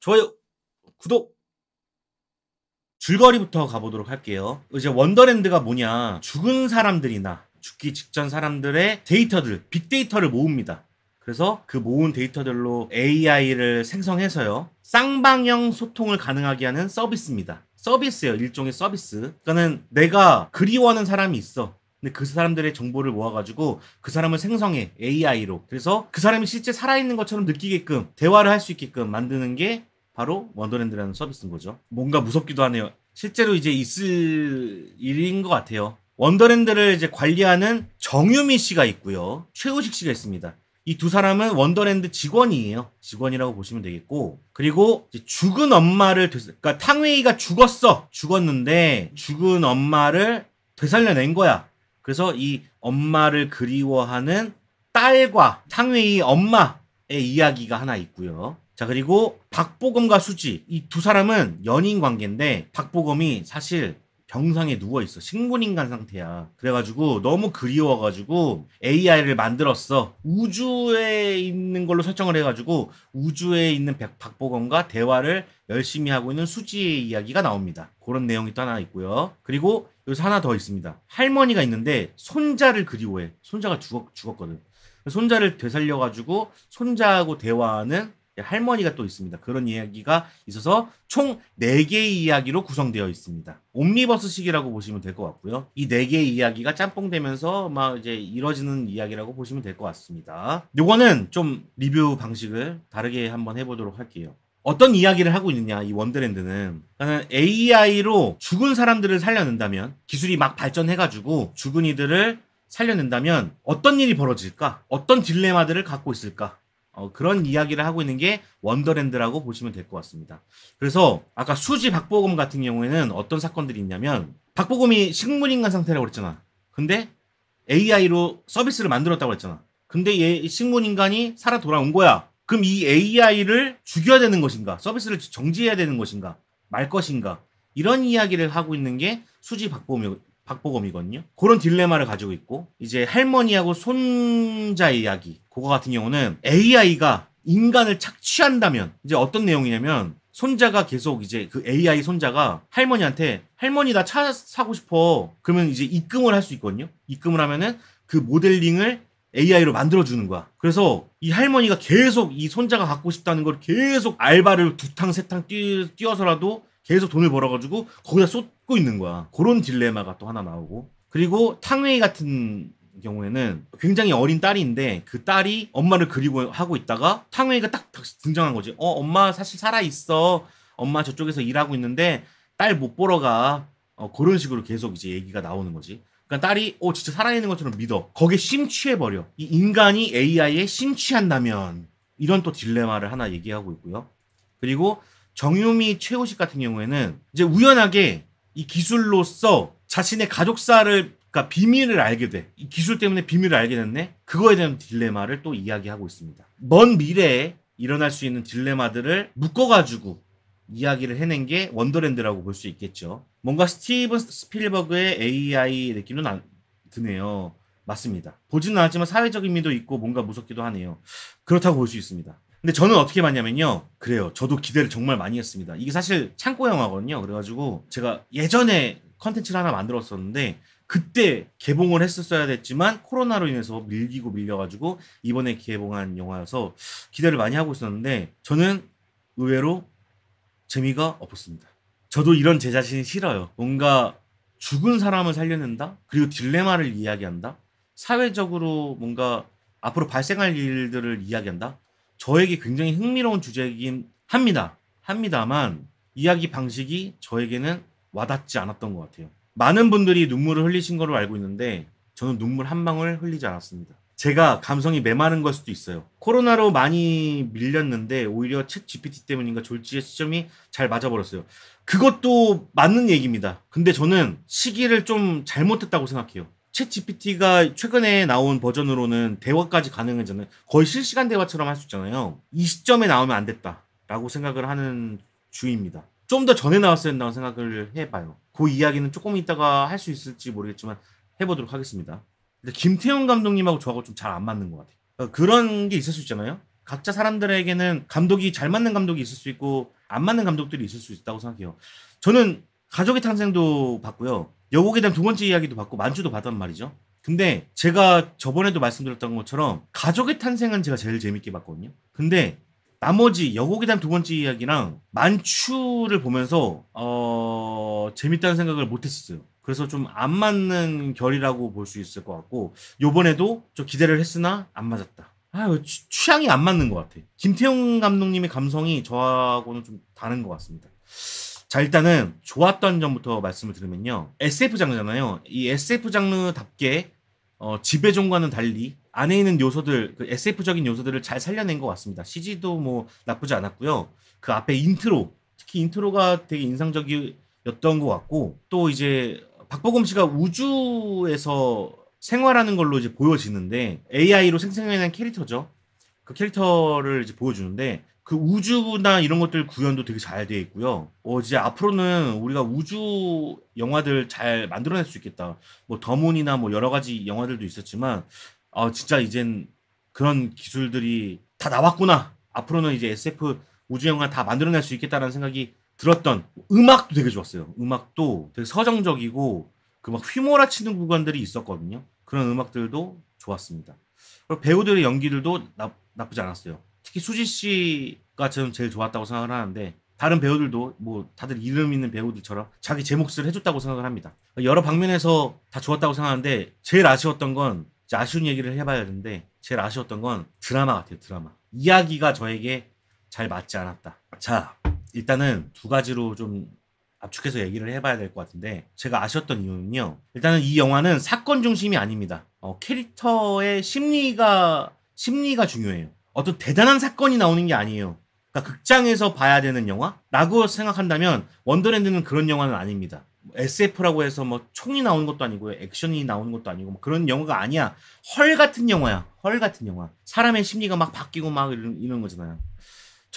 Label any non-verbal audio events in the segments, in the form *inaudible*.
좋아요, 구독, 줄거리부터 가보도록 할게요. 이제 원더랜드가 뭐냐. 죽은 사람들이나 죽기 직전 사람들의 데이터들, 빅데이터를 모읍니다. 그래서 그 모은 데이터들로 AI를 생성해서요. 쌍방형 소통을 가능하게 하는 서비스입니다. 서비스예요. 일종의 서비스. 그러니까는 내가 그리워하는 사람이 있어. 근데 그 사람들의 정보를 모아가지고 그 사람을 생성해 AI로 그래서 그 사람이 실제 살아있는 것처럼 느끼게끔 대화를 할 수 있게끔 만드는 게 바로 원더랜드라는 서비스인 거죠. 뭔가 무섭기도 하네요. 실제로 이제 있을 일인 것 같아요. 원더랜드를 이제 관리하는 정유미 씨가 있고요. 최우식 씨가 있습니다. 이 두 사람은 원더랜드 직원이에요. 직원이라고 보시면 되겠고. 그리고 죽은 엄마를, 그러니까 탕웨이가 죽었어. 죽었는데 죽은 엄마를 되살려낸 거야. 그래서 이 엄마를 그리워하는 딸과 상회의 엄마의 이야기가 하나 있고요. 자, 그리고 박보검과 수지. 이 두 사람은 연인 관계인데 박보검이 사실 병상에 누워 있어. 식문인간 상태야. 그래가지고 너무 그리워가지고 AI를 만들었어. 우주에 있는 걸로 설정을 해가지고 우주에 있는 박보검과 대화를 열심히 하고 있는 수지의 이야기가 나옵니다. 그런 내용이 또 하나 있고요. 그리고 여기서 하나 더 있습니다. 할머니가 있는데 손자를 그리워해. 손자가 죽었, 죽었거든. 손자를 되살려가지고 손자하고 대화하는 할머니가 또 있습니다. 그런 이야기가 있어서 총 4개의 이야기로 구성되어 있습니다. 옴니버스식이라고 보시면 될 것 같고요. 이 4개의 이야기가 짬뽕되면서 막 이제 이뤄지는 이야기라고 보시면 될 것 같습니다. 요거는 좀 리뷰 방식을 다르게 한번 해보도록 할게요. 어떤 이야기를 하고 있느냐 이 원더랜드는 그러니까 AI로 죽은 사람들을 살려낸다면 기술이 막 발전해가지고 죽은 이들을 살려낸다면 어떤 일이 벌어질까 어떤 딜레마들을 갖고 있을까 어, 그런 이야기를 하고 있는 게 원더랜드라고 보시면 될 것 같습니다. 그래서 아까 수지 박보검 같은 경우에는 어떤 사건들이 있냐면 박보검이 식물인간 상태라고 그랬잖아. 근데 AI로 서비스를 만들었다고 했잖아. 근데 얘 식물인간이 살아 돌아온 거야. 그럼 이 AI를 죽여야 되는 것인가? 서비스를 정지해야 되는 것인가? 말 것인가? 이런 이야기를 하고 있는 게 수지 박보검이, 박보검이거든요. 그런 딜레마를 가지고 있고 이제 할머니하고 손자 이야기 그거 같은 경우는 AI가 인간을 착취한다면 이제 어떤 내용이냐면 손자가 계속 이제 그 AI 손자가 할머니한테 할머니 나 차 사고 싶어 그러면 이제 입금을 할 수 있거든요. 입금을 하면은 그 모델링을 AI로 만들어주는 거야. 그래서 이 할머니가 계속 이 손자가 갖고 싶다는 걸 계속 알바를 두 탕, 세 탕 뛰어서라도 계속 돈을 벌어가지고 거기다 쏟고 있는 거야. 그런 딜레마가 또 하나 나오고. 그리고 탕웨이 같은 경우에는 굉장히 어린 딸인데 그 딸이 엄마를 그리고 하고 있다가 탕웨이가 딱 등장한 거지. 어, 엄마 사실 살아있어. 엄마 저쪽에서 일하고 있는데 딸 못 보러 가. 어, 그런 식으로 계속 이제 얘기가 나오는 거지. 그러니까 딸이 어 진짜 살아있는 것처럼 믿어. 거기에 심취해 버려. 이 인간이 AI에 심취한다면 이런 또 딜레마를 하나 얘기하고 있고요. 그리고 정유미 최우식 같은 경우에는 이제 우연하게 이 기술로서 자신의 가족사를 그러니까 비밀을 알게 돼. 이 기술 때문에 비밀을 알게 됐네. 그거에 대한 딜레마를 또 이야기하고 있습니다. 먼 미래에 일어날 수 있는 딜레마들을 묶어가지고 이야기를 해낸 게 원더랜드라고 볼 수 있겠죠. 뭔가 스티븐 스필버그의 AI 느낌도 나, 드네요. 맞습니다. 보지는 않았지만 사회적 의미도 있고 뭔가 무섭기도 하네요. 그렇다고 볼 수 있습니다. 근데 저는 어떻게 봤냐면요. 그래요. 저도 기대를 정말 많이 했습니다. 이게 사실 창고 영화거든요. 그래가지고 제가 예전에 컨텐츠를 하나 만들었었는데 그때 개봉을 했었어야 됐지만 코로나로 인해서 밀리고 밀려가지고 이번에 개봉한 영화여서 기대를 많이 하고 있었는데 저는 의외로 재미가 없었습니다. 저도 이런 제 자신이 싫어요. 뭔가 죽은 사람을 살려낸다? 그리고 딜레마를 이야기한다? 사회적으로 뭔가 앞으로 발생할 일들을 이야기한다? 저에게 굉장히 흥미로운 주제이긴 합니다. 합니다만 이야기 방식이 저에게는 와닿지 않았던 것 같아요. 많은 분들이 눈물을 흘리신 걸로 알고 있는데 저는 눈물 한 방울 흘리지 않았습니다. 제가 감성이 메마른 걸 수도 있어요. 코로나로 많이 밀렸는데 오히려 챗 GPT 때문인가 졸지의 시점이 잘 맞아버렸어요. 그것도 맞는 얘기입니다. 근데 저는 시기를 좀 잘못했다고 생각해요. 챗 GPT가 최근에 나온 버전으로는 대화까지 가능해잖아요. 거의 실시간 대화처럼 할 수 있잖아요. 이 시점에 나오면 안 됐다라고 생각을 하는 주입니다. 의좀더 전에 나왔어야 된다고 생각을 해봐요. 그 이야기는 조금 이따가 할 수 있을지 모르겠지만 해보도록 하겠습니다. 김태형 감독님하고 저하고 좀 잘 안 맞는 것 같아요. 어, 그런 게 있을 수 있잖아요. 각자 사람들에게는 감독이 잘 맞는 감독이 있을 수 있고 안 맞는 감독들이 있을 수 있다고 생각해요. 저는 가족의 탄생도 봤고요. 여곡에 대한 두 번째 이야기도 봤고 만주도 봤단 말이죠. 근데 제가 저번에도 말씀드렸던 것처럼 가족의 탄생은 제가 제일 재밌게 봤거든요. 근데 나머지 여곡에 대한 두 번째 이야기랑 만추를 보면서 어 재밌다는 생각을 못했었어요. 그래서 좀 안 맞는 결이라고 볼 수 있을 것 같고 요번에도 좀 기대를 했으나 안 맞았다. 아유 취향이 안 맞는 것 같아. 김태용 감독님의 감성이 저하고는 좀 다른 것 같습니다. 자 일단은 좋았던 점부터 말씀을 드리면요. SF 장르잖아요. 이 SF 장르답게 어, 지배종과는 달리 안에 있는 요소들, 그 SF적인 요소들을 잘 살려낸 것 같습니다. CG도 뭐 나쁘지 않았고요. 그 앞에 인트로, 특히 인트로가 되게 인상적이었던 것 같고 또 이제 박보검 씨가 우주에서 생활하는 걸로 이제 보여지는데 AI로 생성해낸 캐릭터죠. 그 캐릭터를 이제 보여주는데 그 우주나 이런 것들 구현도 되게 잘 되어 있고요. 어, 이제 앞으로는 우리가 우주 영화들 잘 만들어낼 수 있겠다. 뭐 더문이나 뭐 여러 가지 영화들도 있었지만 아 진짜 이젠 그런 기술들이 다 나왔구나. 앞으로는 이제 SF 우주 영화 다 만들어낼 수 있겠다라는 생각이 들었던 음악도 되게 좋았어요. 음악도 되게 서정적이고 그막 휘몰아치는 구간들이 있었거든요. 그런 음악들도 좋았습니다. 그리고 배우들의 연기들도 나, 나쁘지 않았어요. 특히 수지 씨가 저는 제일 좋았다고 생각을 하는데 다른 배우들도 뭐 다들 이름 있는 배우들처럼 자기 제 몫을 해줬다고 생각을 합니다. 여러 방면에서 다 좋았다고 생각하는데 제일 아쉬웠던 건 아쉬운 얘기를 해봐야 되는데 제일 아쉬웠던 건 드라마 같아요. 드라마 이야기가 저에게 잘 맞지 않았다. 자 일단은 두 가지로 좀 압축해서 얘기를 해봐야 될 것 같은데 제가 아쉬웠던 이유는요. 일단은 이 영화는 사건 중심이 아닙니다. 어, 캐릭터의 심리가 심리가 중요해요. 어떤 대단한 사건이 나오는 게 아니에요. 그러니까 극장에서 봐야 되는 영화라고 생각한다면 원더랜드는 그런 영화는 아닙니다. 뭐 SF라고 해서 뭐 총이 나오는 것도 아니고 액션이 나오는 것도 아니고 뭐 그런 영화가 아니야. 헐 같은 영화야. 헐 같은 영화. 사람의 심리가 막 바뀌고 막 이런, 이런 거잖아요.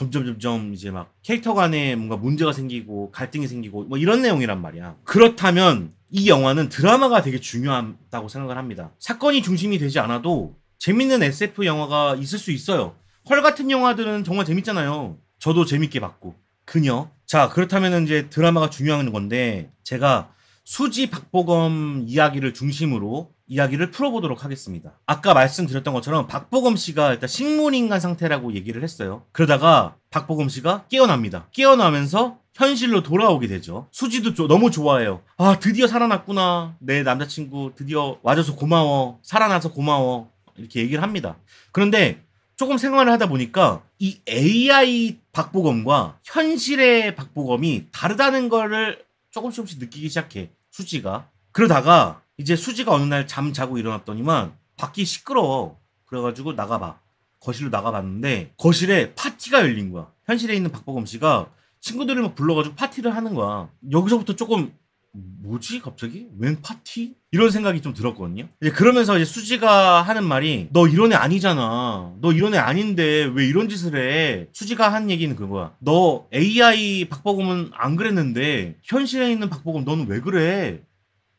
점점 점점 이제 막 캐릭터 간에 뭔가 문제가 생기고 갈등이 생기고 뭐 이런 내용이란 말이야. 그렇다면 이 영화는 드라마가 되게 중요하다고 생각을 합니다. 사건이 중심이 되지 않아도 재밌는 SF 영화가 있을 수 있어요. 헐 같은 영화들은 정말 재밌잖아요. 저도 재밌게 봤고. 그녀. 자, 그렇다면 이제 드라마가 중요한 건데 제가 수지 박보검 이야기를 중심으로 이야기를 풀어보도록 하겠습니다. 아까 말씀드렸던 것처럼 박보검 씨가 일단 식물인간 상태라고 얘기를 했어요. 그러다가 박보검 씨가 깨어납니다. 깨어나면서 현실로 돌아오게 되죠. 수지도 조, 너무 좋아해요. 아, 드디어 살아났구나. 내 남자친구 드디어 와줘서 고마워. 살아나서 고마워. 이렇게 얘기를 합니다. 그런데 조금 생활을 하다 보니까 이 AI 박보검과 현실의 박보검이 다르다는 거를 조금씩 조금씩 느끼기 시작해. 수지가. 그러다가 이제 수지가 어느 날 잠 자고 일어났더니만 밖이 시끄러워. 그래가지고 나가봐. 거실로 나가봤는데 거실에 파티가 열린 거야. 현실에 있는 박보검 씨가 친구들을 막 불러가지고 파티를 하는 거야. 여기서부터 조금 뭐지 갑자기 웬 파티 이런 생각이 좀 들었거든요. 이제 그러면서 이제 수지가 하는 말이 너 이런 애 아니잖아. 너 이런 애 아닌데 왜 이런 짓을 해? 수지가 한 얘기는 그거야. 너 AI 박보검은 안 그랬는데 현실에 있는 박보검 너는 왜 그래?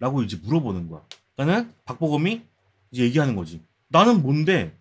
라고 이제 물어보는 거야. 그러니까는 박보검이 이제 얘기하는 거지. 나는 뭔데?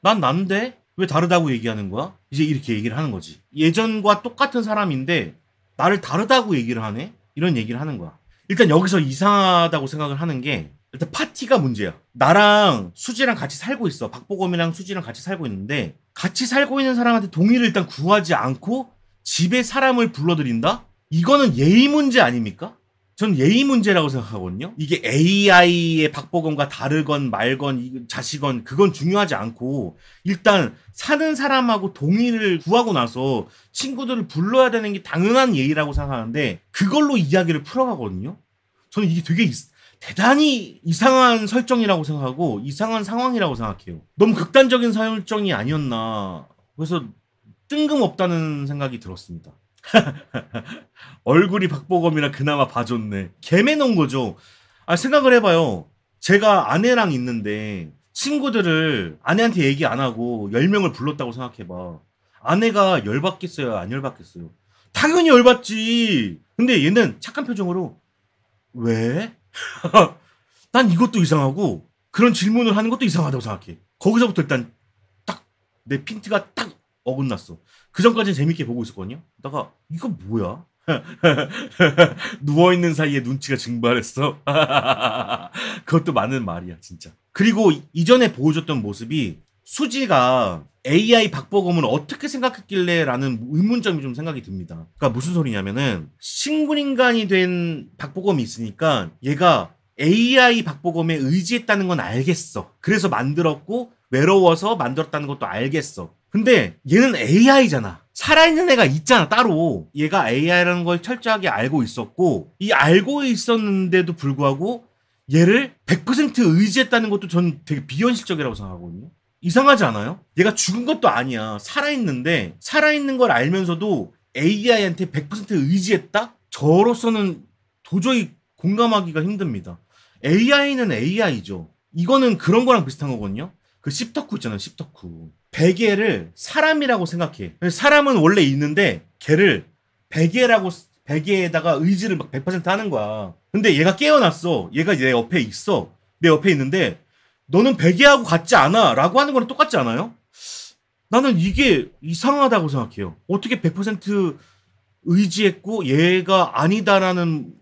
난 난데? 왜 다르다고 얘기하는 거야? 이제 이렇게 얘기를 하는 거지. 예전과 똑같은 사람인데 나를 다르다고 얘기를 하네? 이런 얘기를 하는 거야. 일단 여기서 이상하다고 생각을 하는 게 일단 파티가 문제야. 나랑 수지랑 같이 살고 있어. 박보검이랑 수지랑 같이 살고 있는데 같이 살고 있는 사람한테 동의를 일단 구하지 않고 집에 사람을 불러들인다? 이거는 예의 문제 아닙니까? 전 예의 문제라고 생각하거든요. 이게 AI의 박보검과 다르건 말건 자식건 그건 중요하지 않고 일단 사는 사람하고 동의를 구하고 나서 친구들을 불러야 되는 게 당연한 예의라고 생각하는데 그걸로 이야기를 풀어가거든요. 저는 이게 되게 대단히 이상한 설정이라고 생각하고 이상한 상황이라고 생각해요. 너무 극단적인 설정이 아니었나. 그래서 뜬금없다는 생각이 들었습니다. *laughs* 얼굴이 박보검이라 그나마 봐줬네. 개매놓은 거죠. 아, 생각을 해봐요. 제가 아내랑 있는데 친구들을 아내한테 얘기 안 하고 10명을 불렀다고 생각해봐. 아내가 열받겠어요? 안 열받겠어요? 당연히 열받지. 근데 얘는 착한 표정으로 왜? *laughs* 난 이것도 이상하고 그런 질문을 하는 것도 이상하다고 생각해. 거기서부터 일단 딱 내 핀트가 딱 어긋났어. 그 전까지는 재밌게 보고 있었거든요. 내가 이거 뭐야? *laughs* 누워 있는 사이에 눈치가 증발했어. *laughs* 그것도 맞는 말이야, 진짜. 그리고 이전에 보여줬던 모습이 수지가 AI 박보검을 어떻게 생각했길래라는 의문점이 좀 생각이 듭니다. 그러니까 무슨 소리냐면은 신군 인간이 된 박보검이 있으니까 얘가 AI 박보검에 의지했다는 건 알겠어. 그래서 만들었고 외로워서 만들었다는 것도 알겠어. 근데 얘는 AI잖아. 살아있는 애가 있잖아, 따로. 얘가 AI라는 걸 철저하게 알고 있었고, 이 알고 있었는데도 불구하고, 얘를 100% 의지했다는 것도 전 되게 비현실적이라고 생각하거든요. 이상하지 않아요? 얘가 죽은 것도 아니야. 살아있는데, 살아있는 걸 알면서도 AI한테 100% 의지했다? 저로서는 도저히 공감하기가 힘듭니다. AI는 AI죠. 이거는 그런 거랑 비슷한 거거든요. 그 십덕후 있잖아요, 십덕후. 베개를 사람이라고 생각해. 사람은 원래 있는데 걔를 베개라고 베개에다가 의지를 막 100% 하는 거야. 근데 얘가 깨어났어. 얘가 내 옆에 있어. 내 옆에 있는데 너는 베개하고 같지 않아라고 하는 거랑 똑같지 않아요? 나는 이게 이상하다고 생각해요. 어떻게 100% 의지했고 얘가 아니다라는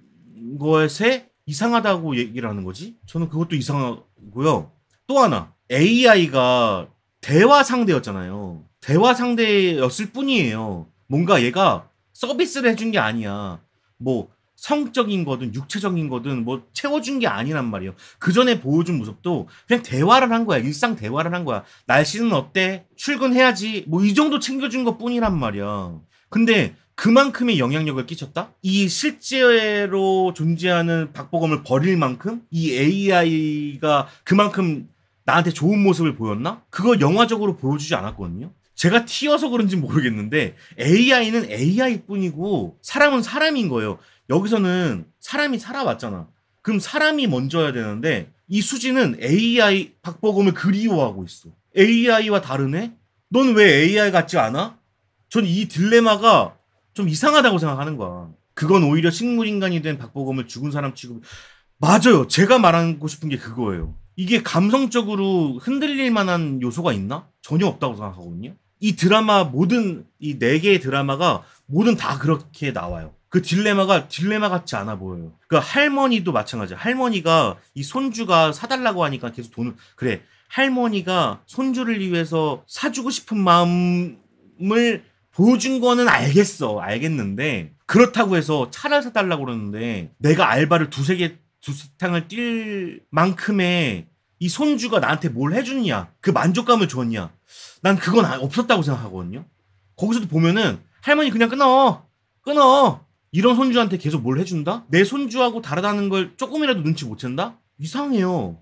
것에 이상하다고 얘기를 하는 거지? 저는 그것도 이상하고요. 또 하나 AI가 대화 상대였잖아요. 대화 상대였을 뿐이에요. 뭔가 얘가 서비스를 해준 게 아니야. 뭐 성적인 거든 육체적인 거든 뭐 채워준 게 아니란 말이에요. 그 전에 보여준 모습도 그냥 대화를 한 거야. 일상 대화를 한 거야. 날씨는 어때? 출근해야지. 뭐 이 정도 챙겨준 것 뿐이란 말이야. 근데 그만큼의 영향력을 끼쳤다? 이 실제로 존재하는 박보검을 버릴 만큼 이 AI가 그만큼 나한테 좋은 모습을 보였나? 그걸 영화적으로 보여주지 않았거든요. 제가 튀어서 그런지 모르겠는데 AI는 AI뿐이고 사람은 사람인 거예요. 여기서는 사람이 살아왔잖아. 그럼 사람이 먼저야 되는데 이 수지는 AI 박보검을 그리워하고 있어. AI와 다르네? 넌 왜 AI 같지 않아? 전 이 딜레마가 좀 이상하다고 생각하는 거야. 그건 오히려 식물인간이 된 박보검을 죽은 사람 취급. 맞아요. 제가 말하고 싶은 게 그거예요. 이게 감성적으로 흔들릴 만한 요소가 있나? 전혀 없다고 생각하거든요. 이 드라마 모든 이 네 개의 드라마가 모든 다 그렇게 나와요. 그 딜레마가 딜레마 같지 않아 보여요. 그 할머니도 마찬가지야. 할머니가 이 손주가 사달라고 하니까 계속 돈을 그래 할머니가 손주를 위해서 사주고 싶은 마음을 보여준 거는 알겠어. 알겠는데 그렇다고 해서 차를 사달라고 그러는데 내가 알바를 두세 개 두스탕을 뛸 만큼의 이 손주가 나한테 뭘 해주냐 느그 만족감을 줬냐 난 그건 아, 없었다고 생각하거든요 거기서도 보면은 할머니 그냥 끊어 끊어 이런 손주한테 계속 뭘 해준다 내 손주하고 다르다는 걸 조금이라도 눈치 못 챈다 이상해요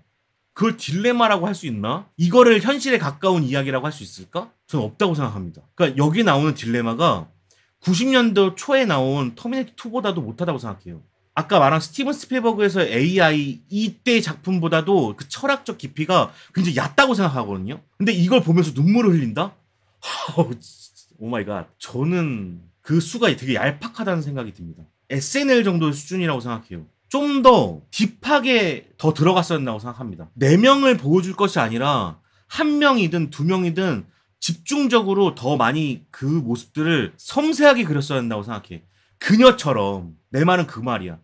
그걸 딜레마라고 할 수 있나 이거를 현실에 가까운 이야기라고 할 수 있을까 저는 없다고 생각합니다 그러니까 여기 나오는 딜레마가 90년도 초에 나온 터미네이터 2보다도 못하다고 생각해요 아까 말한 스티븐 스필버그에서 AI 이때 작품보다도 그 철학적 깊이가 굉장히 얕다고 생각하거든요. 근데 이걸 보면서 눈물을 흘린다? 오 마이 갓. 저는 그 수가 되게 얄팍하다는 생각이 듭니다. SNL 정도의 수준이라고 생각해요. 좀 더 딥하게 더 들어갔었다고 생각합니다. 4명을 보여줄 것이 아니라 한 명이든 두 명이든 집중적으로 더 많이 그 모습들을 섬세하게 그렸어야 된다고 생각해. 그녀처럼 내 말은 그 말이야.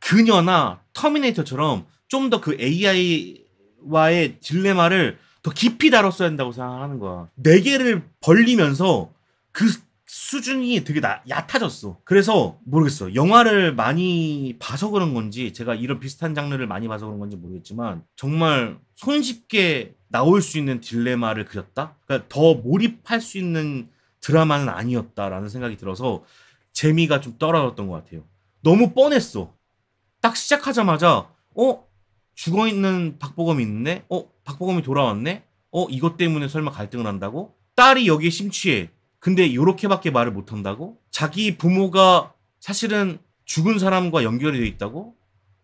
그녀나 터미네이터처럼 좀 더 그 AI와의 딜레마를 더 깊이 다뤘어야 된다고 생각하는 거야. 네 개를 벌리면서 그 수준이 되게 나, 얕아졌어. 그래서 모르겠어. 영화를 많이 봐서 그런 건지 제가 이런 비슷한 장르를 많이 봐서 그런 건지 모르겠지만 정말 손쉽게 나올 수 있는 딜레마를 그렸다. 그러니까 더 몰입할 수 있는 드라마는 아니었다라는 생각이 들어서 재미가 좀 떨어졌던 것 같아요. 너무 뻔했어. 딱 시작하자마자 어 죽어 있는 박보검이 있는데 어 박보검이 돌아왔네. 어 이것 때문에 설마 갈등을 한다고? 딸이 여기에 심취해. 근데 이렇게밖에 말을 못 한다고? 자기 부모가 사실은 죽은 사람과 연결이 되어 있다고?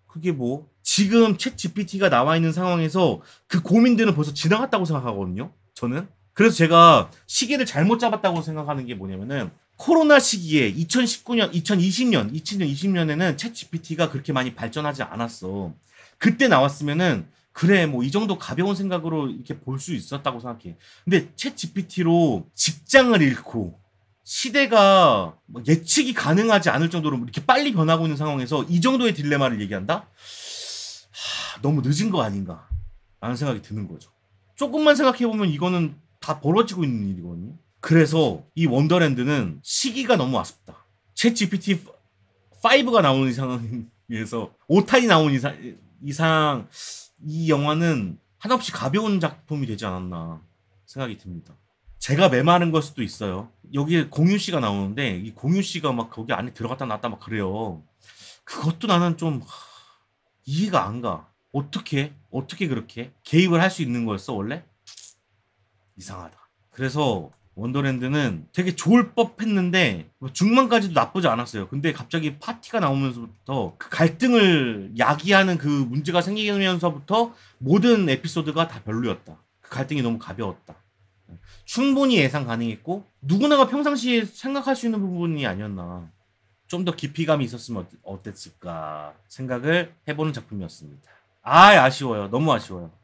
그게 뭐 지금 챗 GPT가 나와 있는 상황에서 그 고민들은 벌써 지나갔다고 생각하거든요. 저는 그래서 제가 시계를 잘못 잡았다고 생각하는 게 뭐냐면은 코로나 시기에 2019년, 2020년, 2020년, 20년에는 채 GPT가 그렇게 많이 발전하지 않았어. 그때 나왔으면은 그래 뭐 이 정도 가벼운 생각으로 이렇게 볼 수 있었다고 생각해. 근데 채 GPT로 직장을 잃고 시대가 뭐 예측이 가능하지 않을 정도로 이렇게 빨리 변하고 있는 상황에서 이 정도의 딜레마를 얘기한다? 하, 너무 늦은 거 아닌가? 라는 생각이 드는 거죠. 조금만 생각해 보면 이거는 다 벌어지고 있는 일이거든요. 그래서 이 원더랜드는 시기가 너무 아쉽다. 챗 GPT 5가 나오는 상에서 5탄이 나온 이상, 이상 이 영화는 한없이 가벼운 작품이 되지 않았나 생각이 듭니다. 제가 메마른 걸 수도 있어요. 여기에 공유 씨가 나오는데 이 공유 씨가 막 거기 안에 들어갔다 나왔다 막 그래요. 그것도 나는 좀 이해가 안 가. 어떻게 어떻게 그렇게 개입을 할 수 있는 거였어 원래? 이상하다. 그래서 원더랜드는 되게 좋을 법했는데 뭐 중반까지도 나쁘지 않았어요. 근데 갑자기 파티가 나오면서부터 그 갈등을 야기하는 그 문제가 생기면서부터 모든 에피소드가 다 별로였다. 그 갈등이 너무 가벼웠다. 충분히 예상 가능했고 누구나가 평상시에 생각할 수 있는 부분이 아니었나. 좀 더 깊이감이 있었으면 어땠을까 생각을 해보는 작품이었습니다. 아 아쉬워요. 너무 아쉬워요.